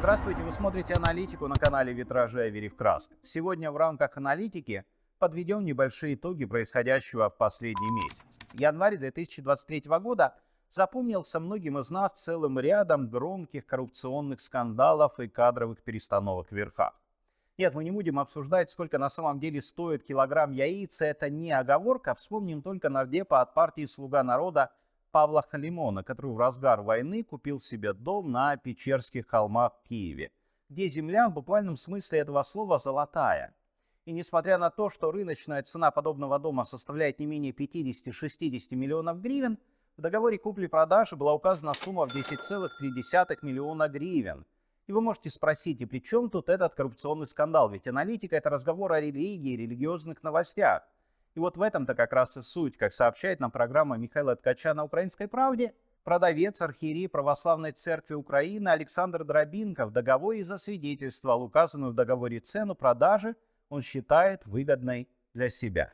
Здравствуйте, вы смотрите аналитику на канале Витражи Авери в красках. Сегодня в рамках аналитики подведем небольшие итоги происходящего в последний месяц. Январь 2023 года запомнился многим из нас целым рядом громких коррупционных скандалов и кадровых перестановок в верхах. Нет, мы не будем обсуждать, сколько на самом деле стоит килограмм яиц, это не оговорка, вспомним только нардепа от партии «Слуга народа» Павла Халимона, который в разгар войны купил себе дом на Печерских холмах в Киеве, где земля в буквальном смысле этого слова «золотая». И несмотря на то, что рыночная цена подобного дома составляет не менее 50-60 миллионов гривен, в договоре купли-продажи была указана сумма в 10,3 миллиона гривен. И вы можете спросить, и при чем тут этот коррупционный скандал? Ведь аналитика – это разговор о религии и религиозных новостях. И вот в этом-то как раз и суть, как сообщает нам программа Михаила Ткача на «Украинской правде», продавец архиереи Православной Церкви Украины Александр Дробинко в договоре засвидетельствовал указанную в договоре цену продажи, он считает выгодной для себя.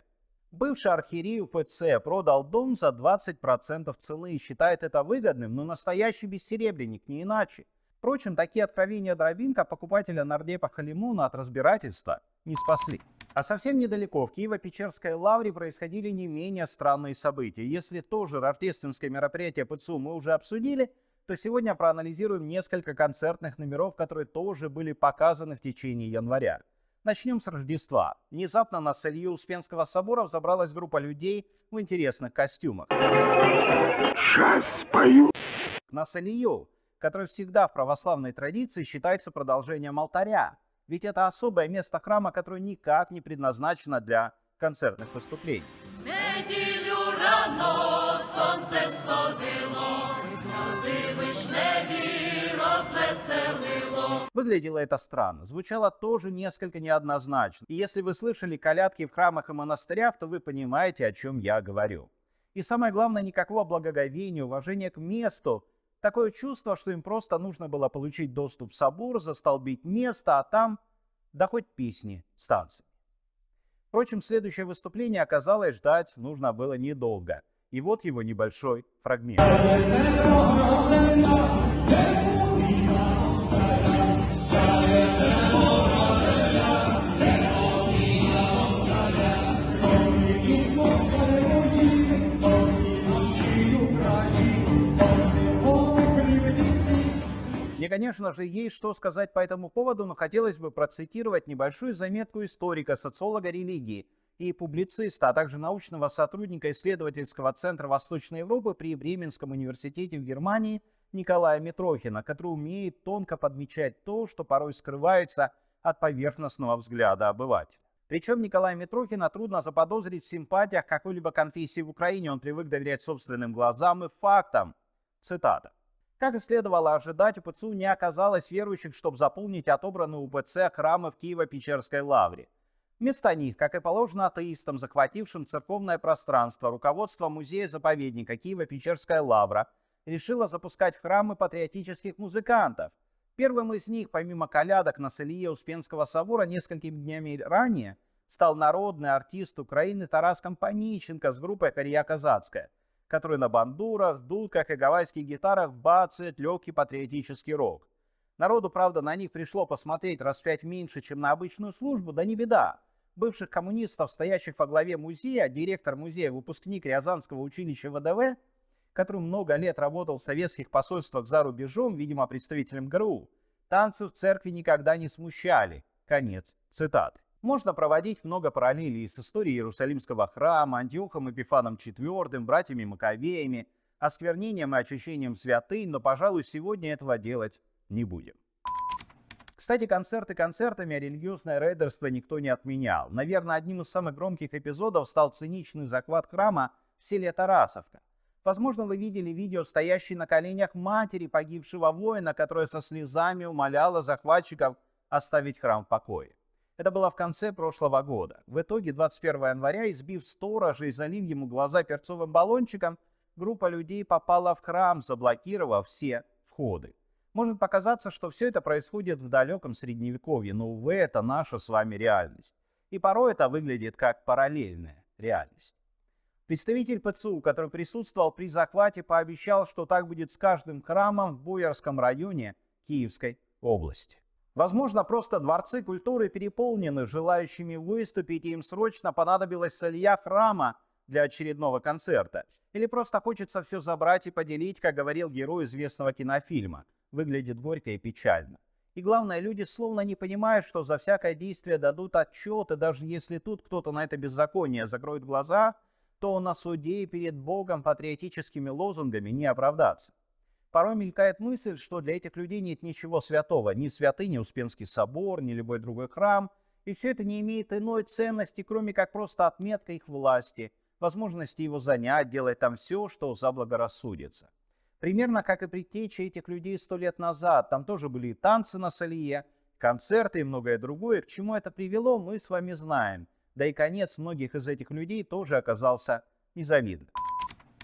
Бывший архиерей УПЦ продал дом за 20% цены и считает это выгодным, но настоящий бессеребренник, не иначе. Впрочем, такие откровения Дробинка покупателя Нардепа Халимуна от разбирательства не спасли. А совсем недалеко, в Киево-Печерской лавре, происходили не менее странные события. Если тоже рождественское мероприятие ПЦУ мы уже обсудили, то сегодня проанализируем несколько концертных номеров, которые тоже были показаны в течение января. Начнем с Рождества. Внезапно на солью Успенского собора взобралась группа людей в интересных костюмах. Сейчас спою. На солью, который всегда в православной традиции считается продолжением алтаря, ведь это особое место храма, которое никак не предназначено для концертных выступлений. Неділю рано сонце сходило, садиби жневі розвеселило. Выглядело это странно, звучало тоже несколько неоднозначно. И если вы слышали колядки в храмах и монастырях, то вы понимаете, о чем я говорю. И самое главное, никакого благоговения, уважения к месту Такое чувство, что им просто нужно было получить доступ в собор, застолбить место, а там да хоть песни с танцами. Впрочем, следующее выступление оказалось ждать нужно было недолго. И вот его небольшой фрагмент. Мне, конечно же, есть что сказать по этому поводу, но хотелось бы процитировать небольшую заметку историка, социолога религии и публициста, а также научного сотрудника исследовательского центра Восточной Европы при Бременском университете в Германии Николая Митрохина, который умеет тонко подмечать то, что порой скрывается от поверхностного взгляда обывателя. Причем Николая Митрохина трудно заподозрить в симпатиях какой-либо конфессии в Украине. Он привык доверять собственным глазам и фактам. Цитата. Как и следовало ожидать, у ПЦУ не оказалось верующих, чтобы заполнить отобранные у ПЦ храмы в Киево-Печерской лавре. Вместо них, как и положено атеистам, захватившим церковное пространство, руководство музея-заповедника Киево-Печерская лавра решило запускать в храмы патриотических музыкантов. Первым из них, помимо колядок на Селье Успенского собора несколькими днями ранее, стал народный артист Украины Тарас Компаниченко с группой Корея Казацкая», которые на бандурах, дудках и гавайских гитарах бацают легкий патриотический рок. Народу, правда, на них пришло посмотреть раз в пять меньше, чем на обычную службу, да не беда. Бывших коммунистов, стоящих во главе музея, директор музея, выпускник Рязанского училища ВДВ, который много лет работал в советских посольствах за рубежом, видимо, представителем ГРУ, танцы в церкви никогда не смущали. Конец цитаты. Можно проводить много параллелей с историей Иерусалимского храма, Антиохом Эпифаном IV, братьями Маковеями, осквернением и очищением святынь, но, пожалуй, сегодня этого делать не будем. Кстати, концерты концертами, а религиозное рейдерство никто не отменял. Наверное, одним из самых громких эпизодов стал циничный захват храма в селе Тарасовка. Возможно, вы видели видео, стоящей на коленях матери погибшего воина, которая со слезами умоляла захватчиков оставить храм в покое. Это было в конце прошлого года. В итоге 21 января, избив сторожа и залив ему глаза перцовым баллончиком, группа людей попала в храм, заблокировав все входы. Может показаться, что все это происходит в далеком средневековье, но, увы, это наша с вами реальность. И порой это выглядит как параллельная реальность. Представитель ПЦУ, который присутствовал при захвате, пообещал, что так будет с каждым храмом в Буярском районе Киевской области. Возможно, просто дворцы культуры переполнены желающими выступить, и им срочно понадобилась солья храма для очередного концерта. Или просто хочется все забрать и поделить, как говорил герой известного кинофильма. Выглядит горько и печально. И главное, люди словно не понимают, что за всякое действие дадут отчет, и даже если тут кто-то на это беззаконие закроет глаза, то на суде перед Богом патриотическими лозунгами не оправдаться порой мелькает мысль, что для этих людей нет ничего святого, ни святыни, ни Успенский собор, ни любой другой храм, и все это не имеет иной ценности, кроме как просто отметка их власти, возможности его занять, делать там все, что заблагорассудится. Примерно как и предтечи этих людей сто лет назад, там тоже были и танцы на Салье, концерты и многое другое, к чему это привело, мы с вами знаем. Да и конец многих из этих людей тоже оказался незавидным.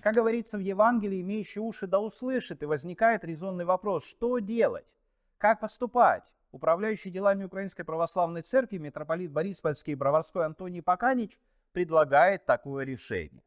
Как говорится в Евангелии, имеющий уши да услышит, и возникает резонный вопрос, что делать, как поступать? Управляющий делами Украинской Православной Церкви митрополит Бориспольский и Броварской Антоний Паканич предлагает такое решение.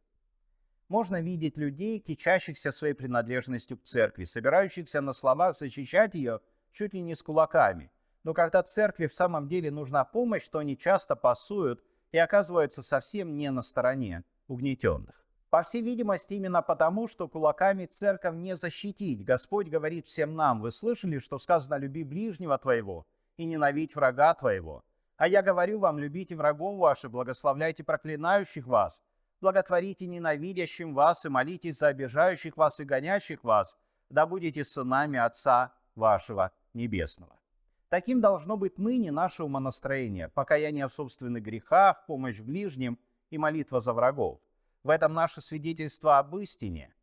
Можно видеть людей, кичащихся своей принадлежностью к церкви, собирающихся на словах защищать ее чуть ли не с кулаками. Но когда церкви в самом деле нужна помощь, то они часто пасуют и оказываются совсем не на стороне угнетенных. По всей видимости, именно потому, что кулаками церковь не защитить. Господь говорит всем нам, вы слышали, что сказано «люби ближнего твоего и ненавидь врага твоего». А я говорю вам, любите врагов ваших, благословляйте проклинающих вас, благотворите ненавидящим вас и молитесь за обижающих вас и гонящих вас, да будете сынами Отца вашего Небесного. Таким должно быть ныне наше умонастроение, покаяние в собственных грехах, помощь ближним и молитва за врагов. В этом наше свидетельство об истине,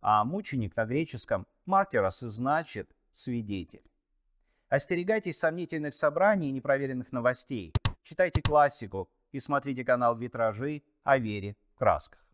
а мученик на греческом «мартирос» и значит «свидетель». Остерегайтесь сомнительных собраний и непроверенных новостей. Читайте классику и смотрите канал «Витражи» о вере в красках.